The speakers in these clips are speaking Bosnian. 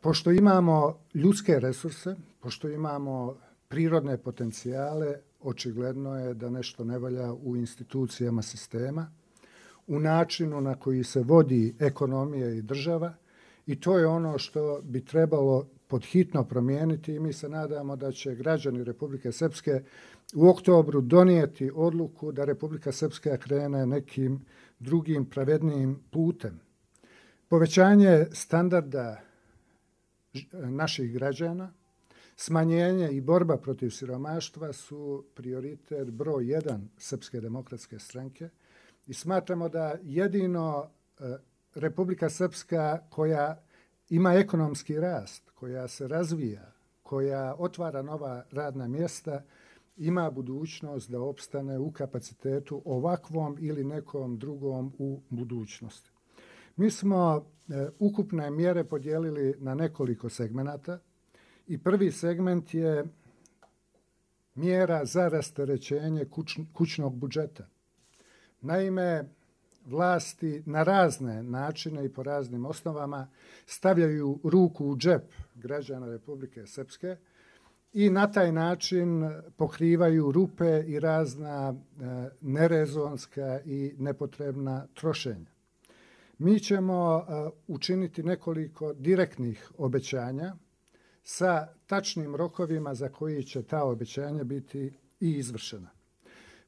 pošto imamo ljudske resurse, pošto imamo prirodne potencijale, očigledno je da nešto ne valja u institucijama sistema, u načinu na koji se vodi ekonomija i država i to je ono što bi trebalo podhitno promijeniti i mi se nadamo da će građani Republike Srpske u oktobru donijeti odluku da Republika Srpska krene nekim drugim pravednim putem. Povećanje standarda naših građana, smanjenje i borba protiv siromaštva su prioritet broj jedan Srpske demokratske stranke i smatramo da jedino e, Republika Srpska koja ima ekonomski rast, koja se razvija, koja otvara nova radna mjesta, ima budućnost da opstane u kapacitetu ovakvom ili nekom drugom u budućnosti. Mi smo e, ukupne mjere podijelili na nekoliko segmenata i prvi segment je mjera za rasterećenje kućnog budžeta. Naime, vlasti na razne načine i po raznim osnovama stavljaju ruku u džep građana Republike Srpske i na taj način pokrivaju rupe i razna e, nerezonska i nepotrebna trošenja. Mi ćemo e, učiniti nekoliko direktnih obećanja sa tačnim rokovima za koji će ta obećanja biti i izvršena.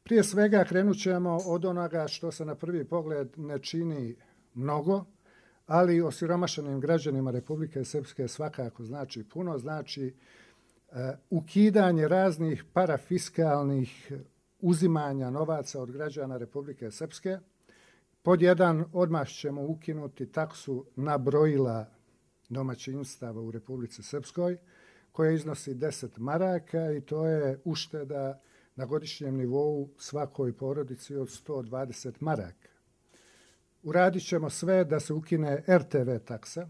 Prije svega krenut ćemo od onoga što se na prvi pogled ne čini mnogo, ali osiromašenim građanima Republike Srpske svakako znači puno, znači e, ukidanje raznih parafiskalnih uzimanja novaca od građana Republike Srpske – Pod jedan, odmah ćemo ukinuti taksu na brojila domaćinstava u Republici Srpskoj, koja iznosi 10 maraka i to je ušteda na godišnjem nivou svakoj porodici od 120 maraka. Uradit ćemo sve da se ukine RTV taksa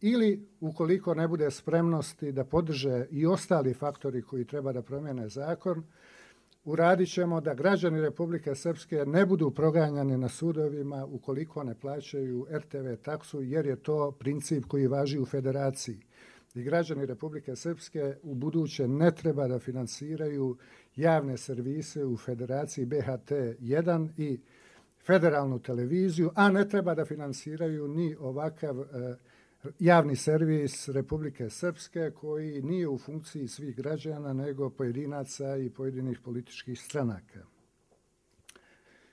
ili ukoliko ne bude spremnosti da podrže i ostali faktori koji treba da promjene zakon, uradit ćemo da građani Republike Srpske ne budu proganjani na sudovima ukoliko ne plaćaju RTV taksu jer je to princip koji važi u federaciji. I građani Republike Srpske u buduće ne treba da finansiraju javne servise u federaciji BHT1 i federalnu televiziju, a ne treba da finansiraju ni ovakav uh, javni servis Republike Srpske koji nije u funkciji svih građana nego pojedinaca i pojedinih političkih stranaka.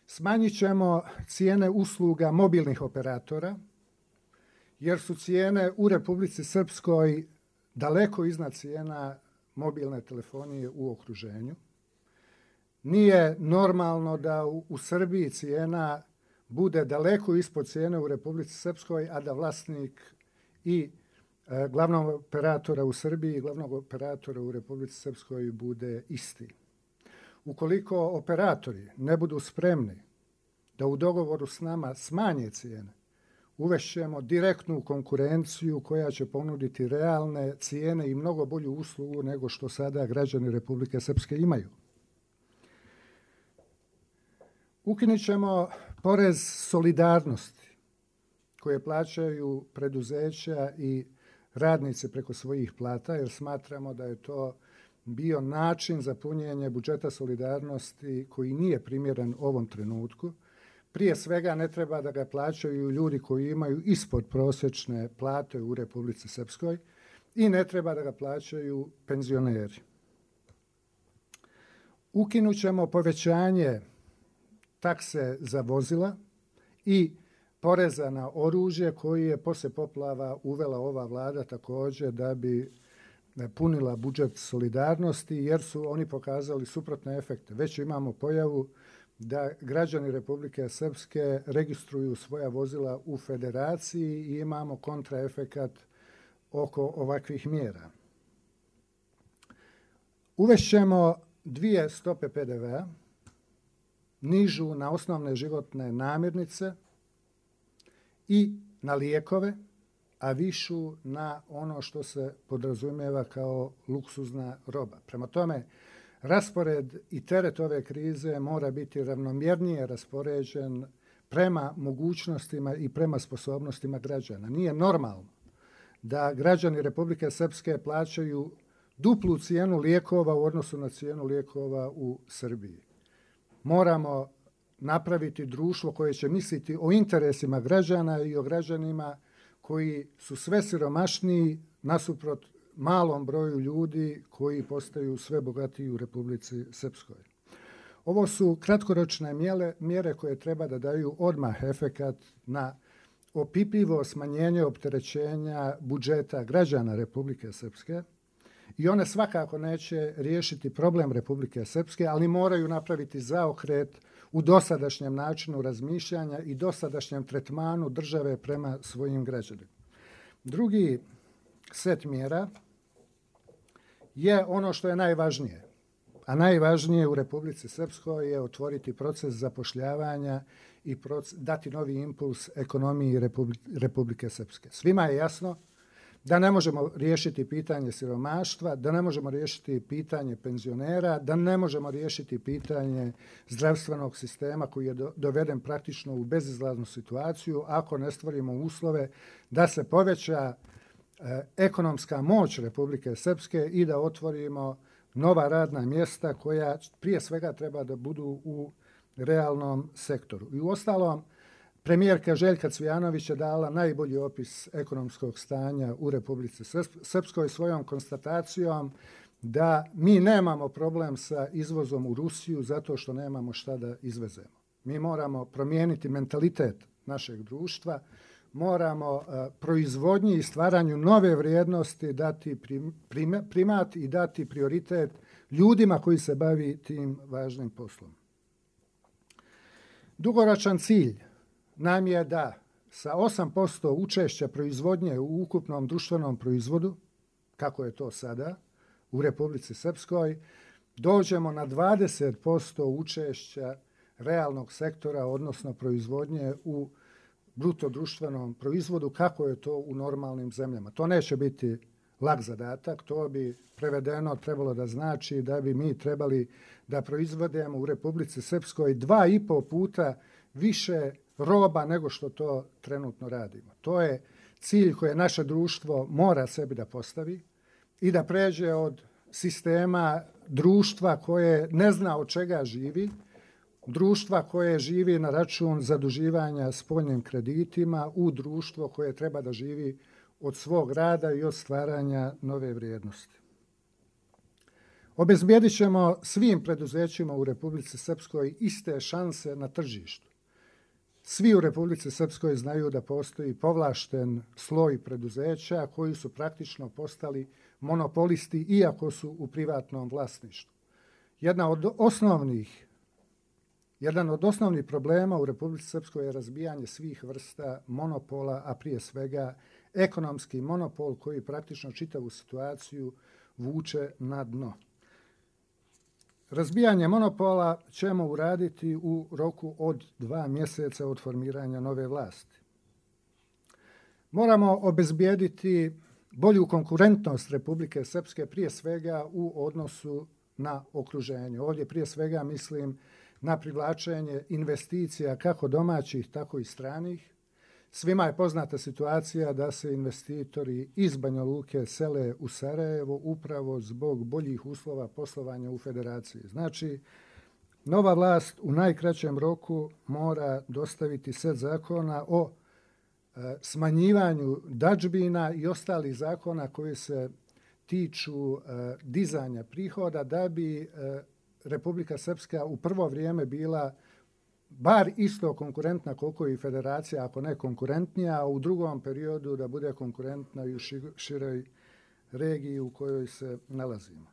Smanjit ćemo cijene usluga mobilnih operatora, jer su cijene u Republici Srpskoj daleko iznad cijena mobilne telefonije u okruženju. Nije normalno da u, Srbiji cijena bude daleko ispod cijene u Republici Srpskoj, a da vlasnik i e, glavnog operatora u Srbiji i glavnog operatora u Republici Srpskoj bude isti. Ukoliko operatori ne budu spremni da u dogovoru s nama smanje cijene, uvešćemo direktnu konkurenciju koja će ponuditi realne cijene i mnogo bolju uslugu nego što sada građani Republike Srpske imaju. Ukinit ćemo porez solidarnost koje plaćaju preduzeća i radnice preko svojih plata, jer smatramo da je to bio način za punjenje budžeta solidarnosti koji nije primjeren u ovom trenutku. Prije svega ne treba da ga plaćaju ljudi koji imaju ispod prosečne plate u Republici Srpskoj i ne treba da ga plaćaju penzioneri. Ukinućemo povećanje takse za vozila i povećanje poreza na oružje koji je posle poplava uvela ova vlada također da bi punila budžet solidarnosti jer su oni pokazali suprotne efekte. Već imamo pojavu da građani Republike Srpske registruju svoja vozila u federaciji i imamo kontraefekat oko ovakvih mjera. Uvešćemo dvije stope PDV-a, nižu na osnovne životne namirnice – i na lijekove, a višu na ono što se podrazumijeva kao luksuzna roba. Prema tome, raspored i teret ove krize mora biti ravnomjernije raspoređen prema mogućnostima i prema sposobnostima građana. Nije normalno da građani Republike Srpske plaćaju duplu cijenu lijekova u odnosu na cijenu lijekova u Srbiji. Moramo napraviti društvo koje će misliti o interesima građana i o građanima koji su sve siromašniji nasuprot malom broju ljudi koji postaju sve bogatiji u Republici Srpskoj. Ovo su kratkoročne mjere, koje treba da daju odmah efekat na opipivo smanjenje opterećenja budžeta građana Republike Srpske i one svakako neće riješiti problem Republike Srpske, ali moraju napraviti zaokret uh, u dosadašnjem načinu razmišljanja i dosadašnjem tretmanu države prema svojim građanima. Drugi set mjera je ono što je najvažnije. A najvažnije u Republici Srpskoj je otvoriti proces zapošljavanja i dati novi impuls ekonomiji Republike Srpske. Svima je jasno da ne možemo riješiti pitanje siromaštva, da ne možemo riješiti pitanje penzionera, da ne možemo riješiti pitanje zdravstvenog sistema koji je doveden praktično u bezizlaznu situaciju ako ne stvorimo uslove da se poveća e, ekonomska moć Republike Srpske i da otvorimo nova radna mjesta koja prije svega treba da budu u realnom sektoru. I u ostalom, premijerka Željka Cvijanović je dala najbolji opis ekonomskog stanja u Republici Srpskoj svojom konstatacijom da mi nemamo problem sa izvozom u Rusiju zato što nemamo šta da izvezemo. Mi moramo promijeniti mentalitet našeg društva, moramo e, proizvodnji i stvaranju nove vrijednosti dati primat i dati prioritet ljudima koji se bavi tim važnim poslom. Dugoračan cilj nam je da sa 8% učešća proizvodnje u ukupnom društvenom proizvodu, kako je to sada u Republici Srpskoj, dođemo na 20% učešća realnog sektora, odnosno proizvodnje u brutodruštvenom proizvodu, kako je to u normalnim zemljama. To neće biti lak zadatak, to bi prevedeno trebalo da znači da bi mi trebali da proizvodemo u Republici Srpskoj dva i po puta više roba nego što to trenutno radimo. To je cilj koje naše društvo mora sebi da postavi i da pređe od sistema društva koje ne zna od čega živi, društva koje živi na račun zaduživanja spoljnim kreditima u društvo koje treba da živi od svog rada i od stvaranja nove vrijednosti. Obezbjedit ćemo svim preduzećima u Republici Srpskoj iste šanse na tržištu Svi u Republici Srpskoj znaju da postoji povlašten sloj preduzeća koji su praktično postali monopolisti iako su u privatnom vlasništu. Jedna od osnovnih Jedan od osnovnih problema u Republici Srpskoj je razbijanje svih vrsta monopola, a prije svega ekonomski monopol koji praktično čitavu situaciju vuče na dno. Razbijanje monopola ćemo uraditi u roku od dva mjeseca od formiranja nove vlasti. Moramo obezbijediti bolju konkurentnost Republike Srpske prije svega u odnosu na okruženje. Ovdje prije svega mislim na privlačenje investicija kako domaćih, tako i stranih, Svima je poznata situacija da se investitori iz Banja Luke sele u Sarajevo upravo zbog boljih uslova poslovanja u federaciji. Znači, nova vlast u najkraćem roku mora dostaviti set zakona o e, smanjivanju dađbina i ostalih zakona koji se tiču e, dizanja prihoda da bi e, Republika Srpska u prvo vrijeme bila e, bar isto konkurentna koliko i federacija, ako ne konkurentnija, a u drugom periodu da bude konkurentna i u široj regiji u kojoj se nalazimo.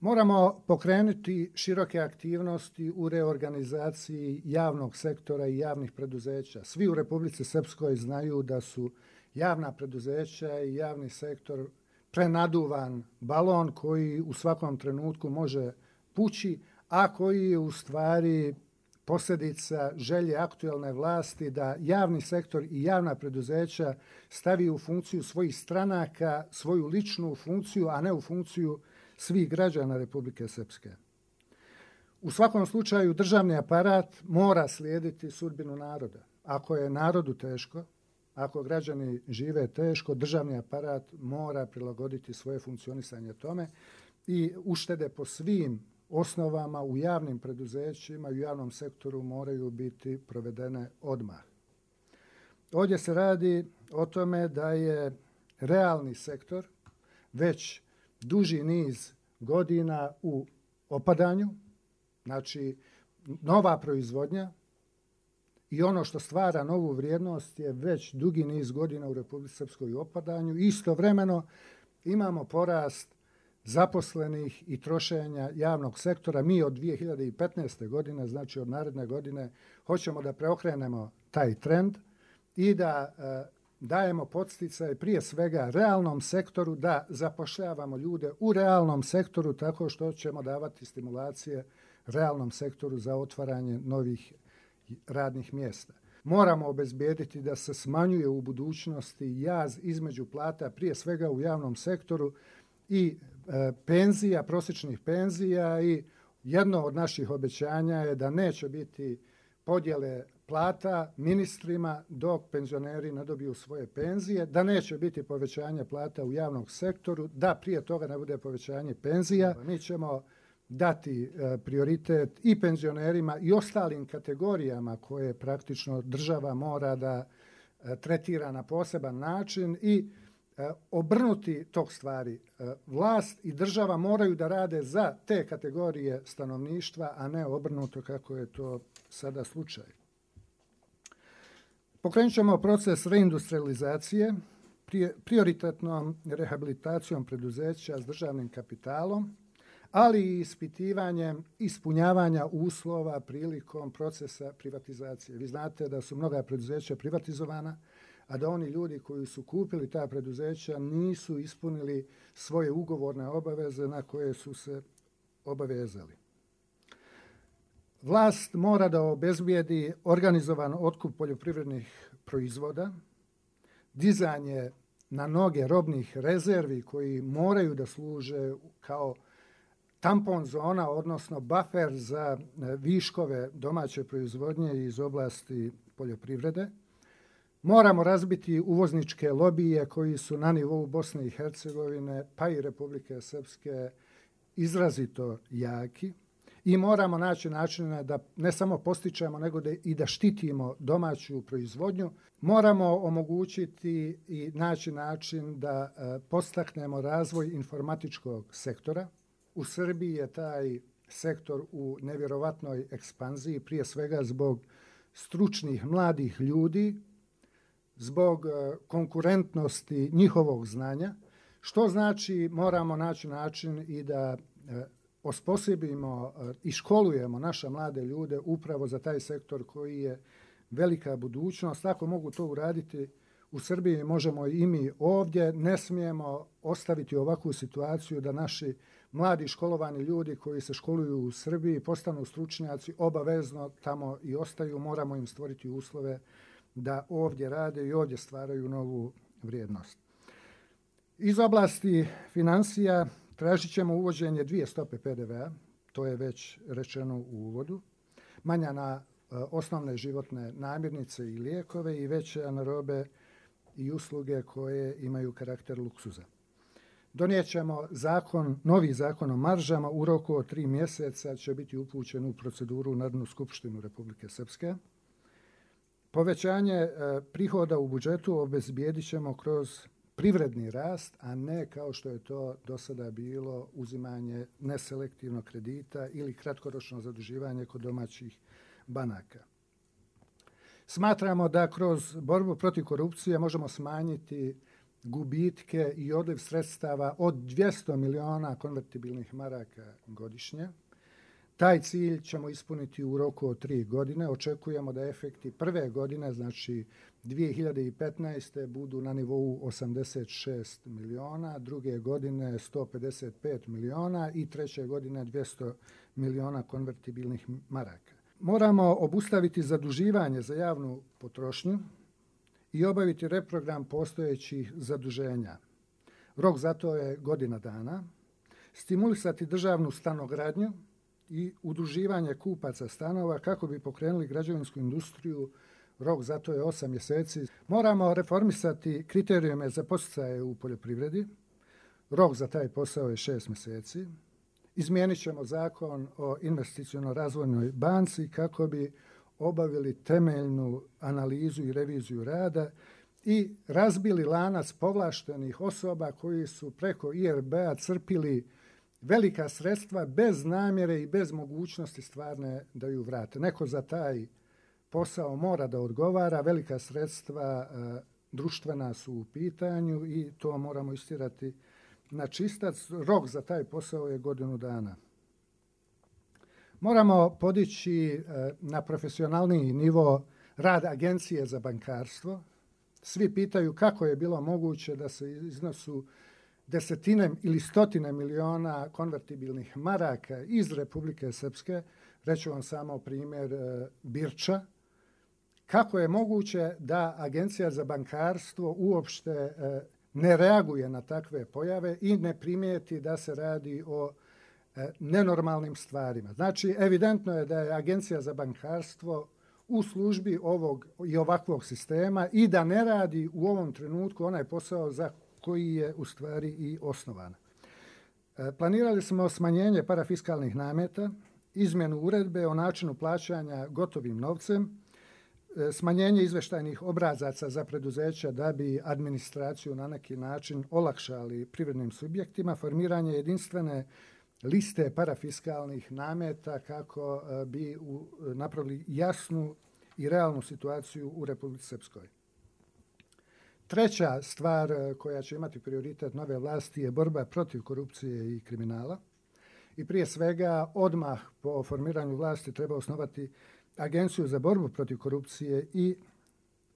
Moramo pokrenuti široke aktivnosti u reorganizaciji javnog sektora i javnih preduzeća. Svi u Republici Srpskoj znaju da su javna preduzeća i javni sektor prenaduvan balon koji u svakom trenutku može pući, a koji je u stvari posljedica želje aktualne vlasti da javni sektor i javna preduzeća stavi u funkciju svojih stranaka, svoju ličnu funkciju, a ne u funkciju svih građana Republike Srpske. U svakom slučaju državni aparat mora slijediti sudbinu naroda. Ako je narodu teško, ako građani žive teško, državni aparat mora prilagoditi svoje funkcionisanje tome i uštede po svim osnovama u javnim preduzećima i u javnom sektoru moraju biti provedene odmah. Ovdje se radi o tome da je realni sektor već duži niz godina u opadanju, znači nova proizvodnja i ono što stvara novu vrijednost je već dugi niz godina u Republike Srpskoj u opadanju. Istovremeno imamo porast zaposlenih i trošenja javnog sektora. Mi od 2015. godine, znači od naredne godine, hoćemo da preokrenemo taj trend i da e, dajemo podsticaj prije svega realnom sektoru da zapošljavamo ljude u realnom sektoru tako što ćemo davati stimulacije realnom sektoru za otvaranje novih radnih mjesta. Moramo obezbijediti da se smanjuje u budućnosti jaz između plata prije svega u javnom sektoru i E, penzija, prosječnih penzija i jedno od naših obećanja je da neće biti podjele plata ministrima dok penzioneri ne dobiju svoje penzije, da neće biti povećanje plata u javnom sektoru, da prije toga ne bude povećanje penzija. Mi ćemo dati e, prioritet i penzionerima i ostalim kategorijama koje praktično država mora da e, tretira na poseban način i E, obrnuti tok stvari. E, vlast i država moraju da rade za te kategorije stanovništva, a ne obrnuto kako je to sada slučaj. Pokrenut ćemo proces reindustrializacije, prioritetnom rehabilitacijom preduzeća s državnim kapitalom, ali i ispitivanjem ispunjavanja uslova prilikom procesa privatizacije. Vi znate da su mnoga preduzeća privatizovana, a da oni ljudi koji su kupili ta preduzeća nisu ispunili svoje ugovorne obaveze na koje su se obavezali. Vlast mora da obezbijedi organizovan otkup poljoprivrednih proizvoda, dizanje na noge robnih rezervi koji moraju da služe kao tampon zona, odnosno buffer za viškove domaće proizvodnje iz oblasti poljoprivrede, Moramo razbiti uvozničke lobije koji su na nivou Bosne i Hercegovine, pa i Republike Srpske, izrazito jaki i moramo naći načine da ne samo postičemo, nego da i da štitimo domaću proizvodnju. Moramo omogućiti i naći način da e, postaknemo razvoj informatičkog sektora. U Srbiji je taj sektor u nevjerovatnoj ekspanziji, prije svega zbog stručnih mladih ljudi zbog e, konkurentnosti njihovog znanja, što znači moramo naći način i da e, osposobimo e, i školujemo naše mlade ljude upravo za taj sektor koji je velika budućnost. Ako mogu to uraditi u Srbiji, možemo i mi ovdje. Ne smijemo ostaviti ovakvu situaciju da naši mladi školovani ljudi koji se školuju u Srbiji postanu stručnjaci, obavezno tamo i ostaju. Moramo im stvoriti uslove da ovdje rade i ovdje stvaraju novu vrijednost. Iz oblasti financija tražit ćemo uvođenje dvije stope PDV-a, to je već rečeno u uvodu, manja na e, osnovne životne namirnice i lijekove i veće na robe i usluge koje imaju karakter luksuza. Donijećemo zakon, novi zakon o maržama u roku od tri mjeseca će biti upućen u proceduru Narodnu skupštinu Republike Srpske. Povećanje e, prihoda u budžetu obezbijedit ćemo kroz privredni rast, a ne kao što je to do sada bilo uzimanje neselektivnog kredita ili kratkoročno zaduživanje kod domaćih banaka. Smatramo da kroz borbu protiv korupcije možemo smanjiti gubitke i odliv sredstava od 200 miliona konvertibilnih maraka godišnje, Taj cilj ćemo ispuniti u roku od tri godine. Očekujemo da efekti prve godine, znači 2015. budu na nivou 86 miliona, druge godine 155 miliona i treće godine 200 miliona konvertibilnih maraka. Moramo obustaviti zaduživanje za javnu potrošnju i obaviti reprogram postojećih zaduženja. Rok za to je godina dana. Stimulisati državnu stanogradnju, i udruživanje kupaca stanova kako bi pokrenuli građevinsku industriju. Rok za to je 8 mjeseci. Moramo reformisati kriterijume za posticaje u poljoprivredi. Rok za taj posao je 6 mjeseci. Izmijenit ćemo zakon o investicijono-razvojnoj banci kako bi obavili temeljnu analizu i reviziju rada i razbili lanac povlaštenih osoba koji su preko IRB-a crpili velika sredstva bez namjere i bez mogućnosti stvarne da ju vrate. Neko za taj posao mora da odgovara, velika sredstva e, društvena su u pitanju i to moramo istirati na čistac. Rok za taj posao je godinu dana. Moramo podići e, na profesionalni nivo rad agencije za bankarstvo. Svi pitaju kako je bilo moguće da se iznosu desetine ili stotine miliona konvertibilnih maraka iz Republike Srpske, reću vam samo primjer e, Birča, kako je moguće da Agencija za bankarstvo uopšte e, ne reaguje na takve pojave i ne primijeti da se radi o e, nenormalnim stvarima. Znači, evidentno je da je Agencija za bankarstvo u službi ovog i ovakvog sistema i da ne radi u ovom trenutku onaj posao za koji je u stvari i osnovan. E, planirali smo smanjenje parafiskalnih nameta, izmjenu uredbe o načinu plaćanja gotovim novcem, e, smanjenje izveštajnih obrazaca za preduzeća da bi administraciju na neki način olakšali privrednim subjektima, formiranje jedinstvene liste parafiskalnih nameta kako e, bi napravili jasnu i realnu situaciju u Republike Srpskoj. Treća stvar e, koja će imati prioritet nove vlasti je borba protiv korupcije i kriminala. I prije svega, odmah po formiranju vlasti treba osnovati agenciju za borbu protiv korupcije i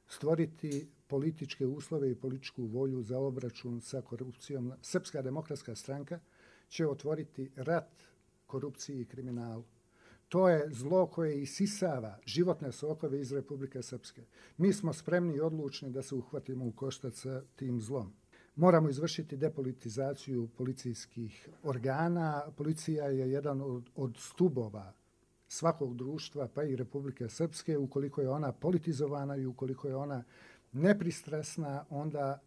stvoriti političke uslove i političku volju za obračun sa korupcijom. Srpska demokratska stranka će otvoriti rat korupciji i kriminalu to je zlo koje isisava životne sokove iz Republike Srpske. Mi smo spremni i odlučni da se uhvatimo u koštac sa tim zlom. Moramo izvršiti depolitizaciju policijskih organa. Policija je jedan od, od stubova svakog društva, pa i Republike Srpske. Ukoliko je ona politizovana i ukoliko je ona nepristresna, onda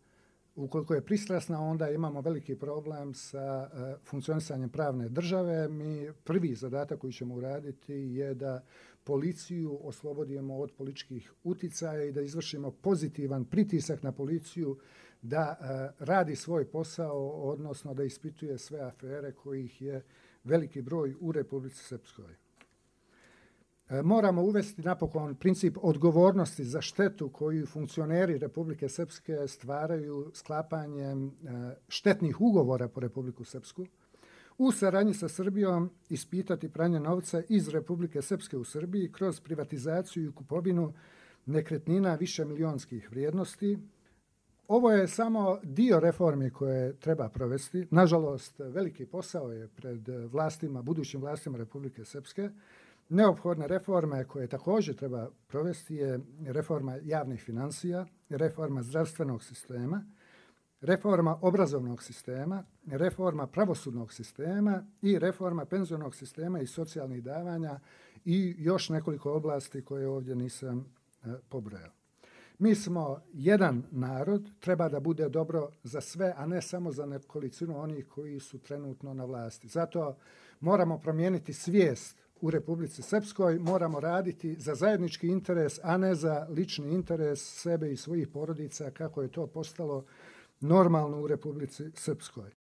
ukoliko je pristrasna, onda imamo veliki problem sa e, funkcionisanjem pravne države. Mi prvi zadatak koji ćemo uraditi je da policiju oslobodimo od političkih uticaja i da izvršimo pozitivan pritisak na policiju da e, radi svoj posao, odnosno da ispituje sve afere kojih je veliki broj u Republici Srpskoj. E, moramo uvesti napokon princip odgovornosti za štetu koju funkcioneri Republike Srpske stvaraju sklapanjem e, štetnih ugovora po Republiku Srpsku, u saranji sa Srbijom ispitati pranje novca iz Republike Srpske u Srbiji kroz privatizaciju i kupovinu nekretnina više milionskih vrijednosti. Ovo je samo dio reformi koje treba provesti. Nažalost, veliki posao je pred vlastima, budućim vlastima Republike Srpske, Neophodne reforme koje također treba provesti je reforma javnih financija, reforma zdravstvenog sistema, reforma obrazovnog sistema, reforma pravosudnog sistema i reforma penzionog sistema i socijalnih davanja i još nekoliko oblasti koje ovdje nisam e, pobrojao. Mi smo jedan narod, treba da bude dobro za sve, a ne samo za nekolicinu onih koji su trenutno na vlasti. Zato moramo promijeniti svijest u Republici Srpskoj moramo raditi za zajednički interes, a ne za lični interes sebe i svojih porodica, kako je to postalo normalno u Republici Srpskoj.